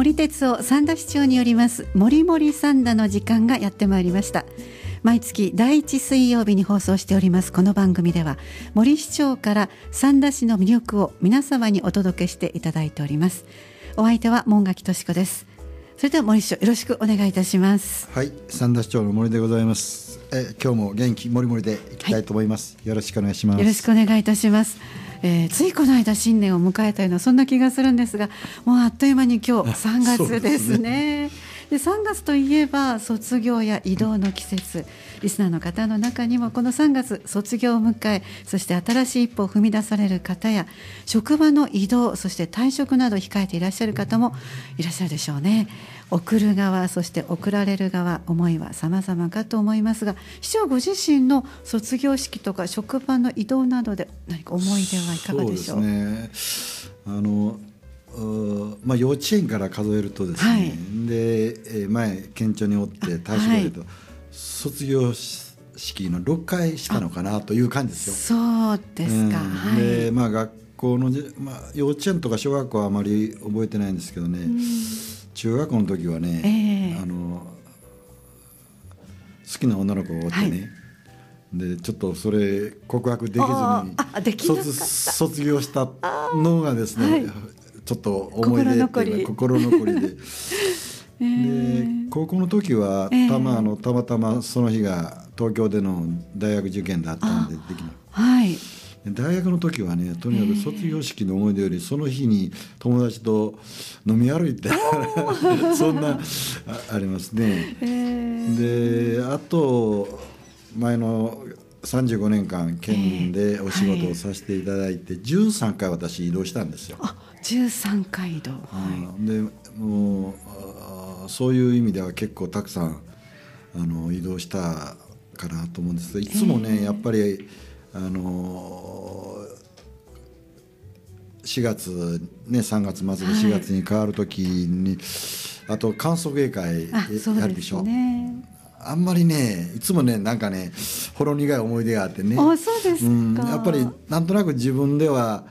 森哲夫三田市長によります森森三田の時間がやってまいりました毎月第一水曜日に放送しておりますこの番組では森市長から三田市の魅力を皆様にお届けしていただいておりますお相手は門垣敏子ですそれでは森市長よろしくお願いいたしますはい三田市長の森でございますえ今日も元気もりもりでいきたいと思います、はい、よろしくお願いしますよろしくお願いいたしますえー、ついこの間新年を迎えたようなそんな気がするんですがもうあっという間に今日3月ですね。で、ね、3月といえば卒業や移動の季節、リスナーの方の中にもこの3月卒業を迎えそして新しい一歩を踏み出される方や職場の移動そして退職など控えていらっしゃる方もいらっしゃるでしょうね。送る側そして送られる側思いは様々かと思いますが市長ご自身の卒業式とか職場の移動などで何か思い出はいかがでしょうね、あのまあ、幼稚園から数えるとですね、はい、で前県庁におって退職でと、はい卒業式の6回したのかなという感じですよ。そうですか、はい、でまあ、学校の、まあ、幼稚園とか小学校はあまり覚えてないんですけどね、中学校の時はね、えー、あの好きな女の子がおってね、はいでちょっとそれ告白できずに卒業したのがですね、はい、ちょっと思い出心残りで で高校の時はたま,、あのたまたまその日が東京での大学受験だったんでできなはい大学の時はねとにかく卒業式の思い出より、その日に友達と飲み歩いて そんなありますね。であと前の35年間県民でお仕事をさせていただいて、はい、13回私移動したんですよ。あ13回移動、はい、でもうそういう意味では結構たくさんあの移動したかなと思うんですけどいつもね、えー、やっぱりあの4月、ね、3月末で4月に変わる時に、はい、あと観測芸会やるでしょ。あんまりねいつもねなんかねほろ苦い思い出があってねあそうです、うん、やっぱりなんとなく自分では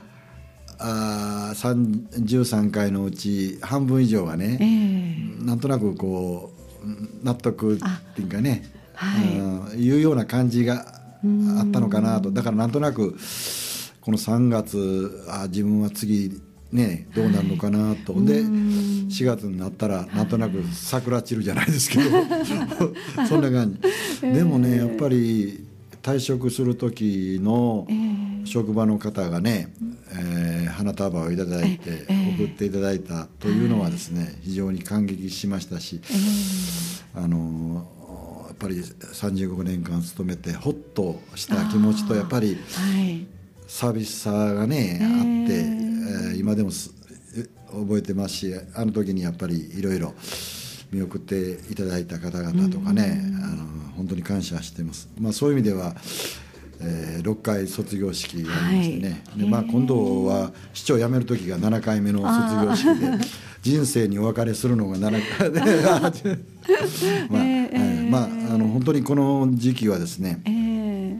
あ13回のうち半分以上はね、えー、なんとなくこう納得っていうかね、はい、いうような感じがあったのかなとだからなんとなくこの3月あ自分は次ねどうなるのかなと、はい、で4月になったらなんとなく桜散るじゃないですけど そんな感じ。でもねやっぱり退職する時の職場の方がね、えー、花束をいただいて送っていただいたというのはですね、非常に感激しましたし、あのやっぱり35年間勤めてほっとした気持ちとやっぱりサービスさがねあって、えー、今でも覚えてますしあの時にやっぱりいろいろ見送っていただいた方々とかね、あの本当に感謝しています。まあ、そういう意味ではえー、6回卒業式がありましてね、はい、まあ、今度は市長辞める時が7回目の卒業式で人生にお別れするのが7回でまあ、えー、まあ、あの本当にこの時期はですね、え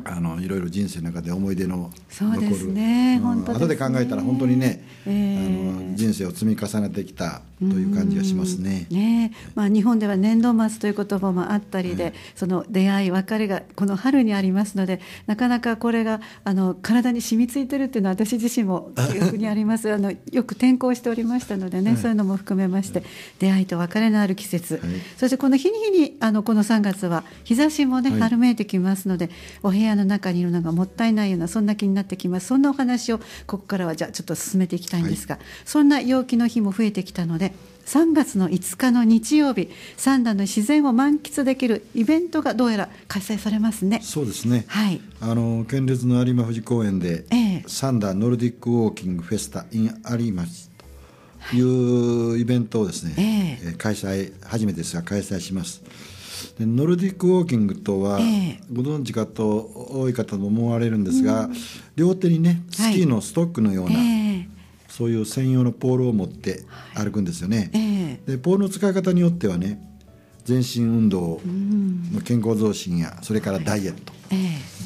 ー、あのいろいろ人生の中で思い出の残る、ねうん、ね、後で考えたら本当にね、えー、あの人生を積み重ねてきたという感じがしますね。ねまあ、日本では年度末という言葉もあったりで、はい、その出会い別れがこの春にありますのでなかなかこれがあの体に染みついてるっていうのは私自身も記憶にあります あのよく転校しておりましたのでね、はい、そういうのも含めまして、出会いと別れのある季節、そしてこの日に日にあのこの3月は日差しもね春めいてきますので、お部屋の中にいるのがもったいないようなそんな気になってきますそんなお話をここからはじゃあちょっと進めていきたいんですが、そんな陽気の日も増えてきたのでね3月の5日の日曜日三段の自然を満喫できるイベントがどうやら開催されますねそうですね、はい、あの県立の有馬富士公園で、三、え、サンノルディックウォーキングフェスタ in 有馬というイベントをですね、ええ、開催初めてですが開催しますでノルディックウォーキングとは、ご存知かと多い方も思われるんですが、ええ、両手にねスキーのストックのような、はいえそういう専用のポールを持って歩くんですよね、はいえー、でポールの使い方によってはね全身運動の健康増進やそれからダイエット、はいえ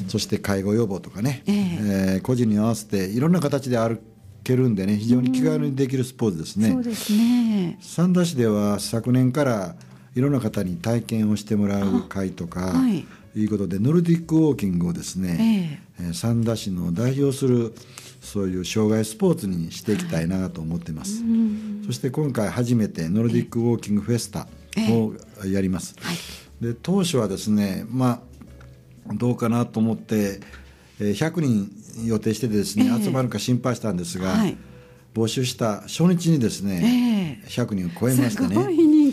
ー、そして介護予防とかね、えー、えー、個人に合わせていろんな形で歩けるんでね非常に気軽にできるスポーツですね。そね三田市では昨年からいろんな方に体験をしてもらう会とか、はい、いうことでノルディックウォーキングをですね、えー、三田市の代表するそういう障害スポーツにしていきたいなと思ってます、そして今回初めてノルディックウォーキングフェスタをやります、で当初はですねまあどうかなと思って100人予定してですね集まるか心配したんですが、はい、募集した初日にですね、え100人を超えましたね。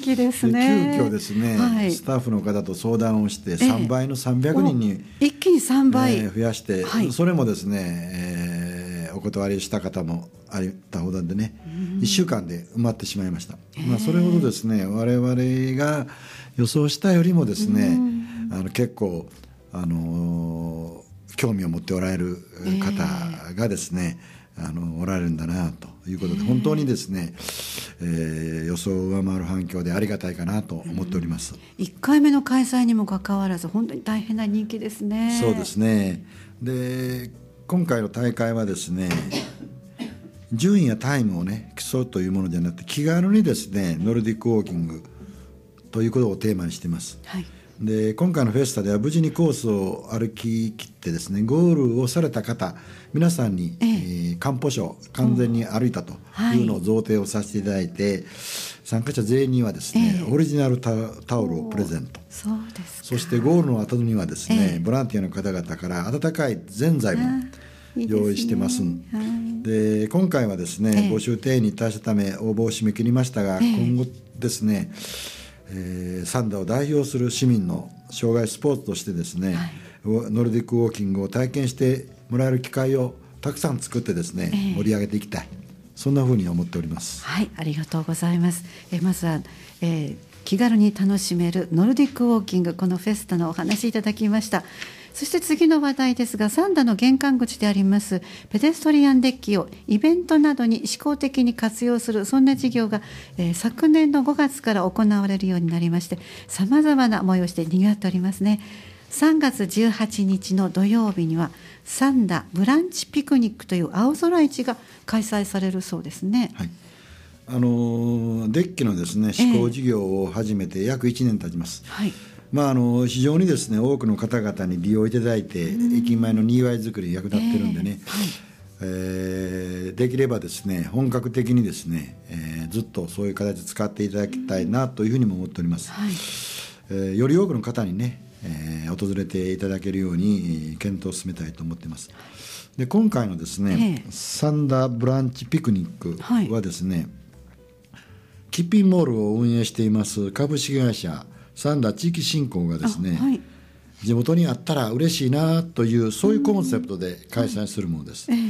気ですね。急遽ですね、はい、スタッフの方と相談をして3倍の300人に、ええ、一気に3倍、えー、増やして、はい、それもですね、えーお断りした方もあったほどでね、うん、1週間で埋まってしまいました、まあ、それほどですね我々が予想したよりもですね、うん、あの結構あの興味を持っておられる方がですね、あのおられるんだなということで本当にですね、えー、予想を上回る反響でありがたいかなと思っております、うん、1回目の開催にもかかわらず本当に大変な人気ですねそうですねで今回の大会はですね順位やタイムをね競うというものじゃなくて気軽にですねノルディックウォーキングということをテーマにしています、はい、で今回のフェスタでは無事にコースを歩き切ってですねゴールをされた方皆さんに、え漢方書完全に歩いたというのを贈呈をさせていただいて、はい、参加者全員にはですね、えー、オリジナルタオルをプレゼントそうですそしてゴールの後にはですね、えー、ボランティアの方々から温かいぜんざいも、えー用意してます。いいで、ねはい、今回はですね、募集定員に達したため応募を締め切りましたが、今後ですね、えー、サンダーを代表する市民の障害スポーツとしてですね、はい、ノルディックウォーキングを体験してもらえる機会をたくさん作ってですね、えー、盛り上げていきたいそんなふうに思っておりますはいありがとうございますえまずは、えー、気軽に楽しめるノルディックウォーキングこのフェスタのお話いただきましたそして次の話題ですがサンダの玄関口でありますペデストリアンデッキをイベントなどに試行的に活用するそんな事業が、えー、昨年の5月から行われるようになりましてさまざまな催しでにぎわっておりますね。3月18日の土曜日にはサンダブランチピクニックという青空市が開催されるそうですね。はいあのデッキのですね試行事業を始めて約1年経ちます、えはい、まあ、あの非常にですね多くの方々に利用いただいて、駅前のにぎわい作りに役立ってるんでね、えー、えー、できればですね本格的にですね、えー、ずっとそういう形で使っていただきたいなというふうにも思っております。はい、えー、より多くの方にね、えー、訪れていただけるように検討を進めたいと思ってます。で今回のですね、えー、サンダーブランチピクニックはですね、はい、キッピンモールを運営しています株式会社サンダ地域振興がですね、はい、地元にあったら嬉しいなというそういうコンセプトで開催するものです。はい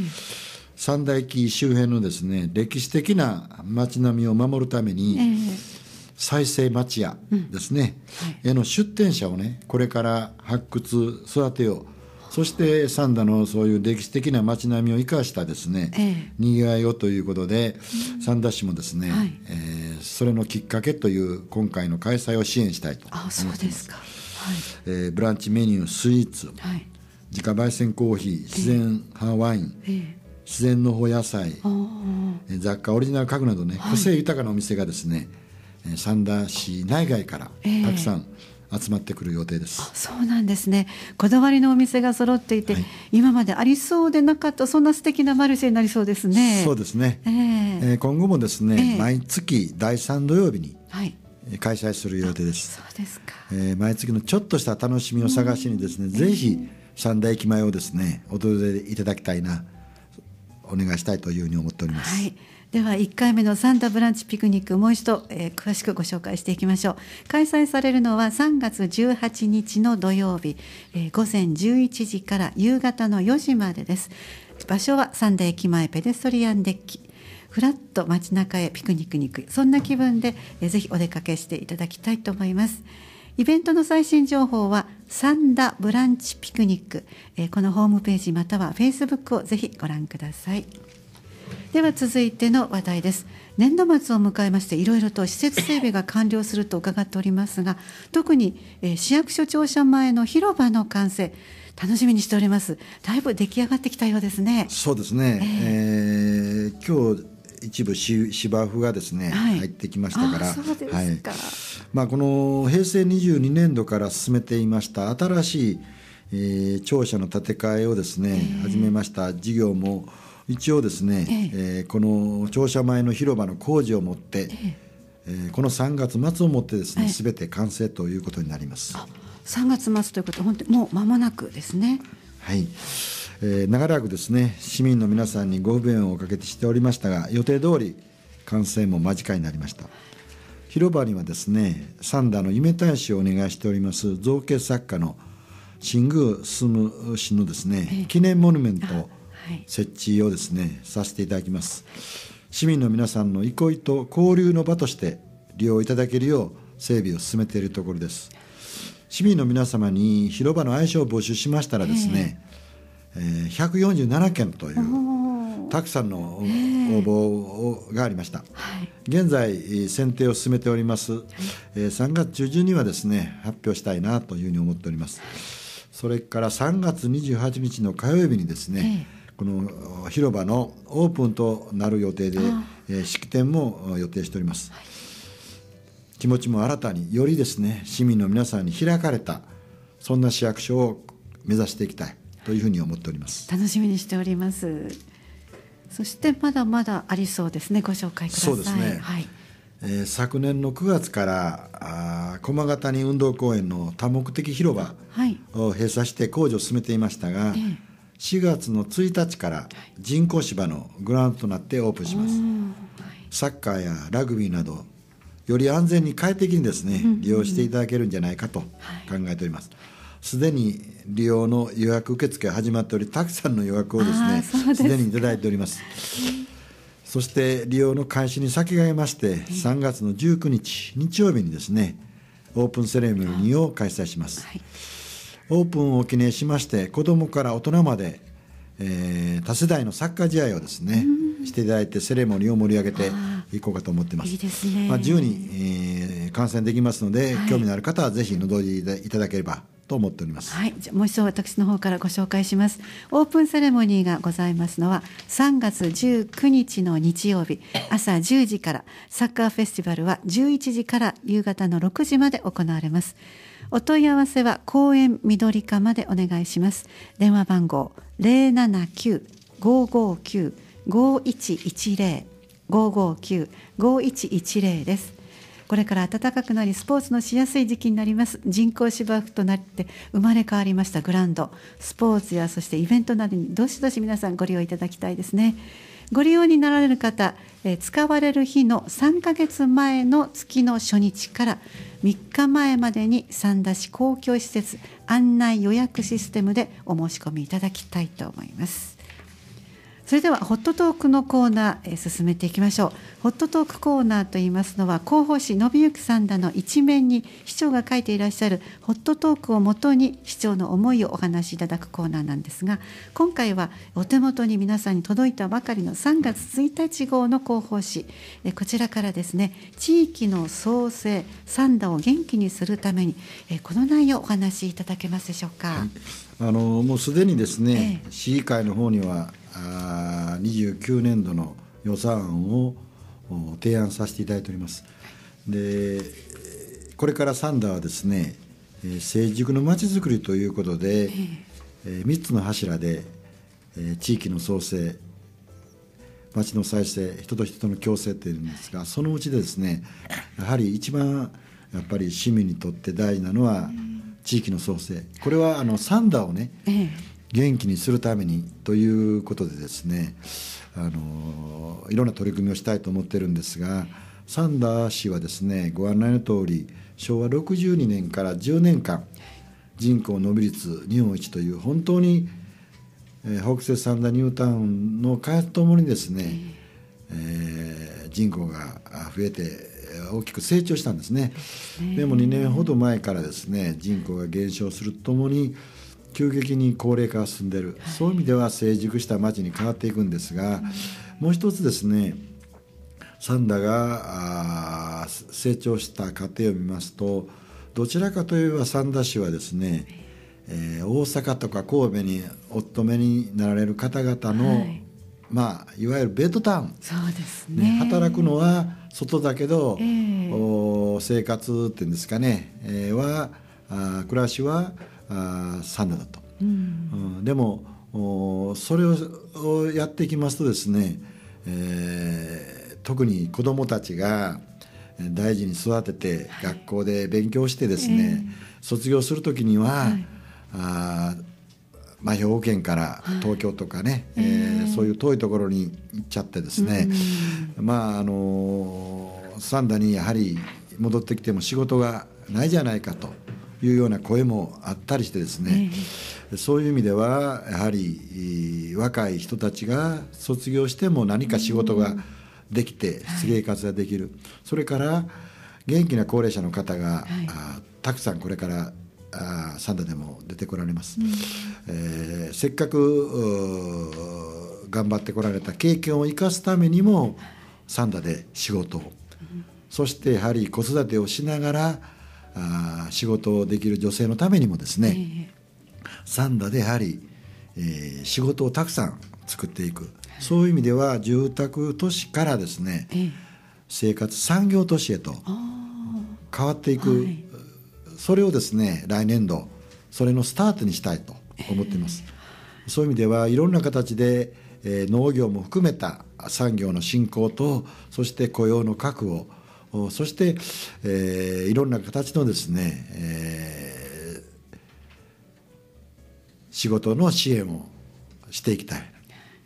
三大駅周辺のですね歴史的な街並みを守るために、えー再生町屋ですね、うんはい、への出店者をねこれから発掘育てようそして三田のそういう歴史的な街並みを生かしたですね、ええ、にぎわいをということで、うん、三田市もですね、はい、えー、それのきっかけという今回の開催を支援したいと思っます。あそうですか、はいえー、ブランチメニュースイーツ、はい、自家焙煎コーヒー自然派ワイン、ええ自然の方野菜雑貨オリジナル家具などね、個性豊かなお店がですね三田市内外からたくさん、えー集まってくる予定ですそうなんですねこだわりのお店が揃っていて、はい、今までありそうでなかったそんな素敵なマルシェになりそうですねそうですね、えー、えー、今後もですね、えー、毎月第3土曜日に、はい開催する予定です。そうですか。えー、毎月のちょっとした楽しみを探しにですね、うん、ぜひ三田駅前をですね、訪れていただきたいな、お願いしたいというふうに思っております。はいでは1回目のサンタブランチピクニックもう一度、えー、詳しくご紹介していきましょう開催されるのは3月18日の土曜日、えー、午前11時から夕方の4時までです場所はサンデー駅前ペデストリアンデッキふらっと街中へピクニックに行くそんな気分で、えー、ぜひお出かけしていただきたいと思いますイベントの最新情報はサンダブランチピクニック、えー、このホームページまたはフェイスブックをぜひご覧ください。では続いての話題です年度末を迎えましていろいろと施設整備が完了すると伺っておりますが特に、え市役所庁舎前の広場の完成楽しみにしておりますだいぶ出来上がってきたようですねそうですね、えー、えー、今日一部芝生がですね、はい、入ってきましたからはい、まあ、この平成22年度から進めていました新しい、えー、庁舎の建て替えをですね、えー、始めました事業も一応ですね、えええー、この庁舎前の広場の工事をもって、えええー、この3月末をもってですね、すべて完成ということになります。3月末ということは本当にもう間もなくですね。はい。えー、長らくですね市民の皆さんにご不便をおかけしておりましたが予定通り完成も間近になりました広場にはですね三田の夢大使をお願いしております造形作家の新宮進氏のですね、えー、記念モニュメント設置をですね、させていただきます市民の皆さんの憩いと交流の場として利用いただけるよう整備を進めているところです市民の皆様に広場の愛称を募集しましたらですね、えー、147件というたくさんの応募がありました、はい、現在選定を進めております、えー、3月中旬にはですね発表したいなというふうに思っておりますそれから3月28日の火曜日にですね、えーこの広場のオープンとなる予定で、え式典も予定しております、はい、気持ちも新たによりですね市民の皆さんに開かれたそんな市役所を目指していきたいというふうに思っております楽しみにしておりますそしてまだまだありそうですねご紹介くださいそうですね、はいえー、昨年の9月からあ駒形に運動公園の多目的広場を閉鎖して工事を進めていましたが、はいえ4月の1日から人工芝のグラウンドとなってオープンします、サッカーやラグビーなどより安全に快適にですね、利用していただけるんじゃないかと考えております、すでに利用の予約受付が始まっておりたくさんの予約をですねすでにいただいております、そして利用の開始に先がいまして3月の19日日曜日にですねオープンセレモニーを開催します、はいオープンを記念しまして子どもから大人まで、えー、多世代のサッカー試合をですね、うん、していただいてセレモニーを盛り上げていこうかと思ってます。いいですね、まあ、自由に、えー、観戦できますので、はい、興味のある方はぜひ覗いていただければと思っております。はい、じゃもう一度私の方からご紹介します。オープンセレモニーがございますのは3月19日の日曜日朝10時からサッカーフェスティバルは11時から夕方の6時まで行われます。お問い合わせは公園緑化までお願いします電話番号零七九五五九五一一零559-5110ですこれから暖かくなりスポーツのしやすい時期になります人工芝生となって生まれ変わりましたグランドスポーツやそしてイベントなどにどしどし皆さんご利用いただきたいですね。ご利用になられる方、え使われる日の3ヶ月前の月の初日から3日前までに三田市公共施設案内予約システムでお申し込みいただきたいと思います。それではホットトークのコーナー、えー、進めていきましょうホットトークコーナーといいますのは広報誌信行さんらの一面に市長が書いていらっしゃるホットトークをもとに市長の思いをお話しいただくコーナーなんですが今回はお手元に皆さんに届いたばかりの3月1日号の広報誌、えー、こちらからですね地域の創生三田を元気にするために、えー、この内容お話しいただけますでしょうか、はい、あのもうすでにですね、え市議会の方にはあ29年度の予算案を提案させていただいております。でこれからサンダーはですね成熟のまちづくりということで、えー、3つの柱で、えー、地域の創生町の再生人と人との共生っていうんですがそのうちでですねやはり一番やっぱり市民にとって大事なのは地域の創生これはあのサンダーをね、え元気にするためにということでですねあのいろんな取り組みをしたいと思ってるんですがサンダー氏はですねご案内の通り昭和62年から10年間人口伸び率日本一という本当に、北西サンダーニュータウンの開発ともにですね、えー、人口が増えて大きく成長したんですね。でも2年ほど前からですね人口が減少するとともに急激に高齢化が進んでいる、はい、そういう意味では成熟した町に変わっていくんですが、もう一つですねサンダが成長した過程を見ますとどちらかといえば三田市はですね、えー、大阪とか神戸にお勤めになられる方々の、はい、まあ、いわゆるベッドタウンそうですね、ね働くのは外だけど、えー、お生活っていうんですかね、えー、はあ暮らしはあサンダだと、うん、うん、でもそれをやっていきますとですね、えー、特に子どもたちが大事に育てて、学校で勉強してですね、卒業する時には、はい、あまあ、兵庫県から東京とかね、はい、えー、そういう遠いところに行っちゃってですね、うん、まああの三田にやはり戻ってきても仕事がないじゃないかと。いうような声もあったりしてですね、そういう意味ではやはり若い人たちが卒業しても何か仕事ができて失芸活ができる、それから元気な高齢者の方が、たくさんこれからあサンダでも出てこられます、うん、えー、せっかく頑張ってこられた経験を生かすためにもサンダで仕事を、うん、そしてやはり子育てをしながらあ仕事をできる女性のためにもですね、えー、三田でやはり、えー、仕事をたくさん作っていく、そういう意味では住宅都市からですね、えー、生活産業都市へと変わっていく、はい、それをですね来年度それのスタートにしたいと思っています。えー、そういう意味ではいろんな形で、えー、農業も含めた産業の振興とそして雇用の確保そして、えー、いろんな形のですね、えー、仕事の支援をしていきたい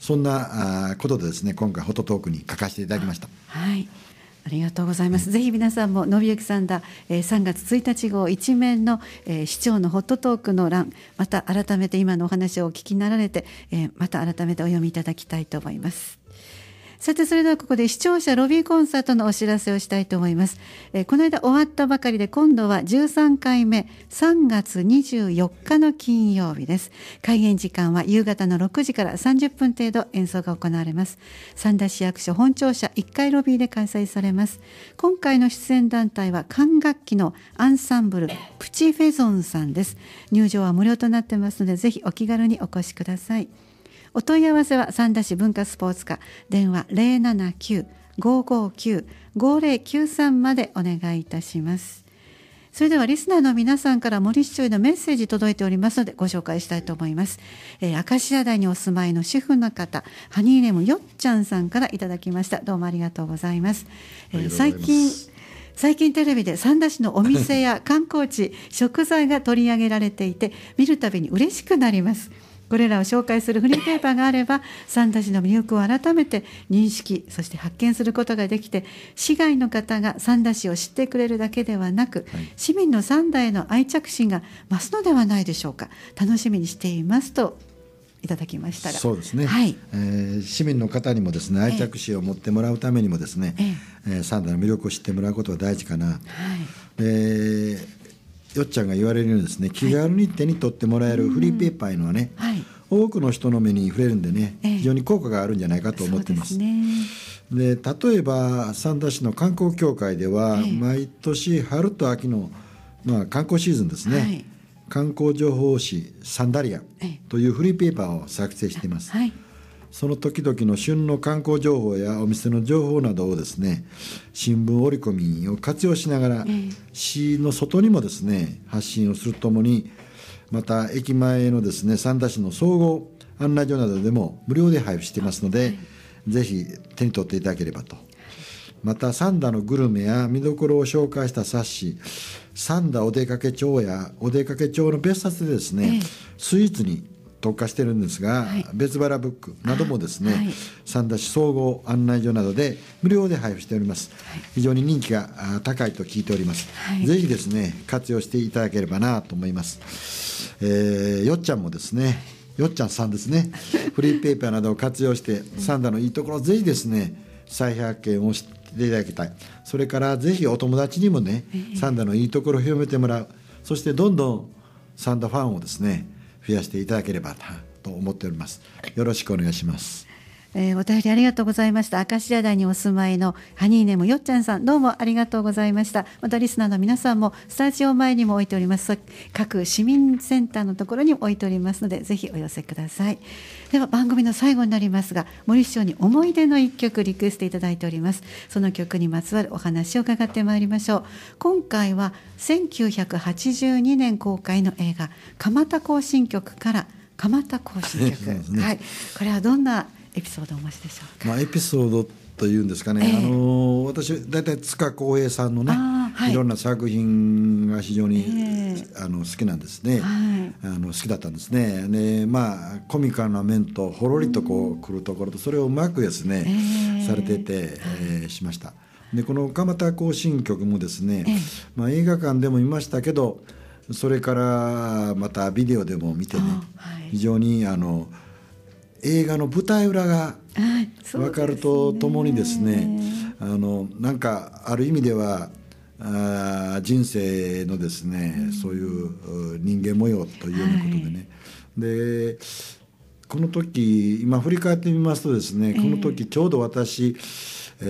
そんなことでですね今回ホットトークに書かせていただきました。はいありがとうございます。ぜひ皆さんもゆきさんだ、えー、3月1日号一面の、えー、市長のホットトークの欄、また改めて今のお話をお聞きになられて、えー、また改めてお読みいただきたいと思います。さてそれではここで視聴者ロビーコンサートのお知らせをしたいと思います、えー、この間終わったばかりで今度は13回目3月24日の金曜日です開演時間は夕方の6時から30分程度演奏が行われます三田市役所本庁舎1階ロビーで開催されます今回の出演団体は管楽器のアンサンブルプチフェゾンさんです入場は無料となってますのでぜひお気軽にお越しくださいお問い合わせは三田市文化スポーツ課電話079-559-5093までお願いいたしますそれではリスナーの皆さんから森市長へのメッセージ届いておりますのでご紹介したいと思います。えー、明石家台にお住まいの主婦の方、ハニーネームよっちゃんさんからいただきました。どうもありがとうございます。えー、最近最近テレビで三田市のお店や観光地食材が取り上げられていて見るたびに嬉しくなりますこれらを紹介するフリーペーパーがあれば三田市の魅力を改めて認識そして発見することができて市外の方が三田市を知ってくれるだけではなく、はい、市民の三田への愛着心が増すのではないでしょうか楽しみにしていますといただきましたがそうですね、はい、えー、市民の方にもですね愛着心を持ってもらうためにもですね、えええー、三田の魅力を知ってもらうことは大事かな。はい、えーよっちゃんが言われるようにですね気軽に手に取ってもらえるフリーペーパーいうのはね、はい、多くの人の目に触れるんでね、え非常に効果があるんじゃないかと思ってます。で、ね、例えば三田市の観光協会では、え、毎年春と秋の、まあ、観光シーズンですね、はい、観光情報誌「サンダリア」というフリーペーパーを作成しています。はいその時々の旬の観光情報やお店の情報などをですね新聞折り込みを活用しながら、市の外にもですね発信をするともにまた駅前のですね三田市の総合案内所などでも無料で配布していますので、はい、ぜひ手に取っていただければとまた三田のグルメや見どころを紹介した冊子「三田お出かけ帳」や「お出かけ帳」の別冊でですね、スイーツに特化してるんですが、はい、別腹ブックなどもですね、はい、三田市総合案内所などで無料で配布しております、はい、非常に人気が高いと聞いております、はい、ぜひですね活用していただければなと思います、えー、よっちゃんもですねよっちゃんさんですね フリーペーパーなどを活用して三田のいいところぜひですね再発見をしていただきたいそれからぜひお友達にもね、三田のいいところを広めてもらうそしてどんどん三田ファンをですね増やしていただければと思っております。よろしくお願いします。えー、お便りありがとうございました。明石家台にお住まいのハニーネもよっちゃんさん、どうもありがとうございました。またリスナーの皆さんもスタジオ前にも置いております。各市民センターのところに置いておりますので、ぜひお寄せください。では番組の最後になりますが、森市長に思い出の一曲リクエストいただいております。その曲にまつわるお話を伺ってまいりましょう。今回は1982年公開の映画、蒲田行進曲から蒲田行進曲、はい、これはどんなエピソードお持ちでしょうか、まあ、エピソードというんですかね、えー、あの私大体塚浩平さんのね、はい、いろんな作品が非常に、えー、あの好きなんですね、はい、あの好きだったんですねでまあコミカルな面とほろりとこうくるところとそれをうまくですね、えー、されてて、えー、しました。でこの蒲田行進曲もですね、まあ、映画館でも見ましたけどそれからまたビデオでも見てね、はい、非常にあの。映画の舞台裏が分かるとともにですねはい、あのなんかある意味ではあ人生のですね、そういう人間模様というようなことでね、はい、でこの時今振り返ってみますとですねこの時ちょうど私、え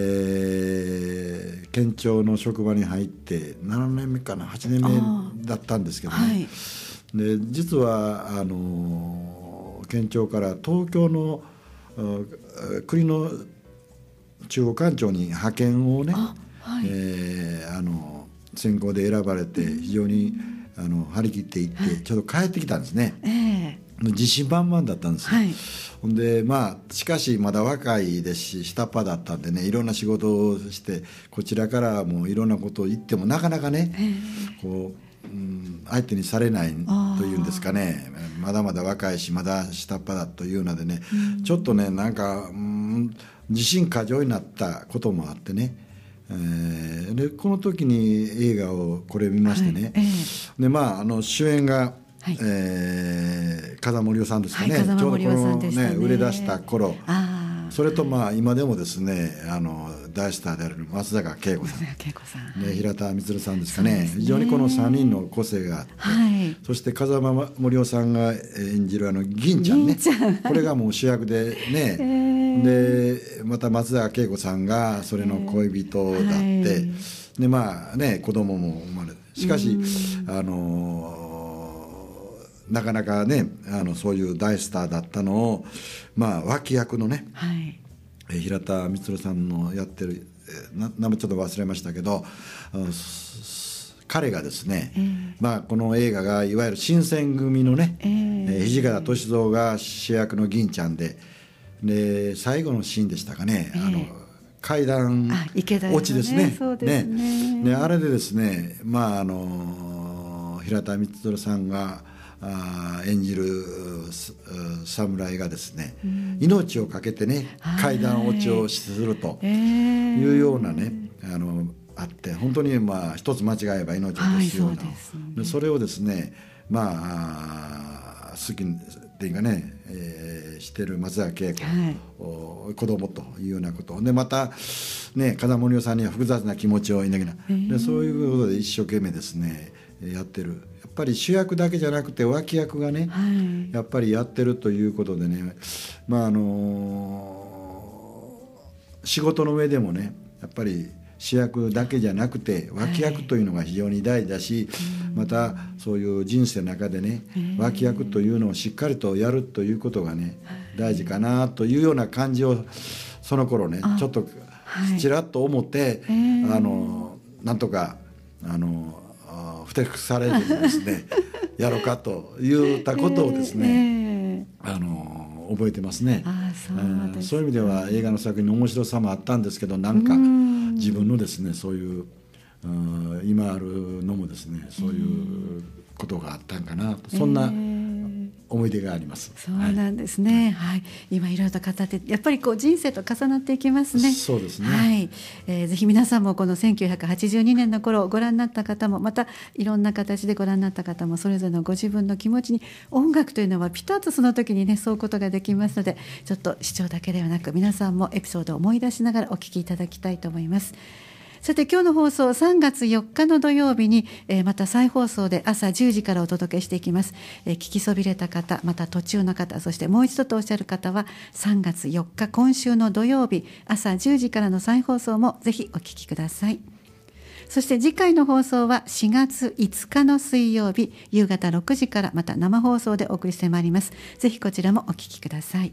ー、県庁の職場に入って7年目かな8年目だったんですけどね、はい、で実はあの県庁から東京の国の中央官庁に派遣をねあ、はい、えー、あの選考で選ばれて非常にあの張り切っていって、はい、ちょっと帰ってきたんですね。えー自信満々だったんですよ、はい、ほんでまあしかしまだ若いですし下っ端だったんでねいろんな仕事をしてこちらからもいろんなことを言ってもなかなかね、えー、こう相手にされないというんですかねまだまだ若いしまだ下っ端だというのでね、うん、ちょっとねなんか、うん、自信過剰になったこともあってね、えー、でこの時に映画をこれ見ましてね、はいえー、でまああの主演が、はい、えー、風森夫さんですかねはい、ちょうどこのね、ね、売れ出した頃それとまあ今でもですねあの大スターである松坂慶子さんね、平田充さんですかね、ね、非常にこの3人の個性があって、はい、そして風間森夫さんが演じるあの銀ちゃんねこれがもう主役でね、えー、でまた松坂慶子さんがそれの恋人だって、えーはい、でまあね子供も生まれてしかし、あのーなかなかねあのそういう大スターだったのをまあ脇役のね、はい、平田光さんのやってる名前ちょっと忘れましたけど彼がですね、えー、まあ、この映画がいわゆる新選組のね、えー、土方歳三が主役の銀ちゃんでで最後のシーンでしたかね、えー、あの階段落ちですね。ねねねあれでですね、まあ、あの平田光さんがあ演じる侍がですね、うん、命を懸けてね階段落ちをするというようなね、えー、あのあって本当にまあ一つ間違えば命を落とすような、そで、それをですねまあ好きっていうかね、えー、してる松田恵子、はい、子供というようなことでまた、ね、風森さんには複雑な気持ちを抱きながら、えー、でそういうことで一生懸命ですねやってる。ぱり主役だけじゃなくて脇役がね、はい、やっぱりやってるということでねまああのー、仕事の上でもねやっぱり主役だけじゃなくて脇役というのが非常に大事だし、はい、またそういう人生の中でね、脇役というのをしっかりとやるということがね、はい、大事かなというような感じをその頃ねちょっとちらっと思って、あのなんとかあのふてくされずにですね やろうかと言ったことをですね、えーえー、あの覚えてますねそうす、そういう意味では映画の作品の面白さもあったんですけどなんか自分のですねそういうう今あるのもですねそういうことがあったんかな、えー、そんな。思い出があります。そうなんですね。はい、はい、今いろいろと語って、やっぱりこう人生と重なっていきますね。そうですね。はい、えー、ぜひ皆さんもこの1982年の頃ご覧になった方も、またいろんな形でご覧になった方も、それぞれのご自分の気持ちに音楽というのはピタッとその時にね、そうことができますので、ちょっと視聴だけではなく皆さんもエピソードを思い出しながらお聞きいただきたいと思います。さて今日の放送3月4日の土曜日に、えー、また再放送で朝10時からお届けしていきます、えー、聞きそびれた方また途中の方そしてもう一度とおっしゃる方は3月4日今週の土曜日朝10時からの再放送もぜひお聞きくださいそして次回の放送は4月5日の水曜日夕方6時からまた生放送でお送りしてまいりますぜひこちらもお聞きください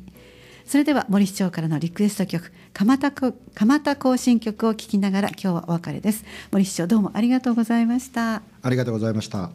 それでは森市長からのリクエスト曲蒲田蒲田行進曲を聴きながら今日はお別れです森市長どうもありがとうございましたありがとうございました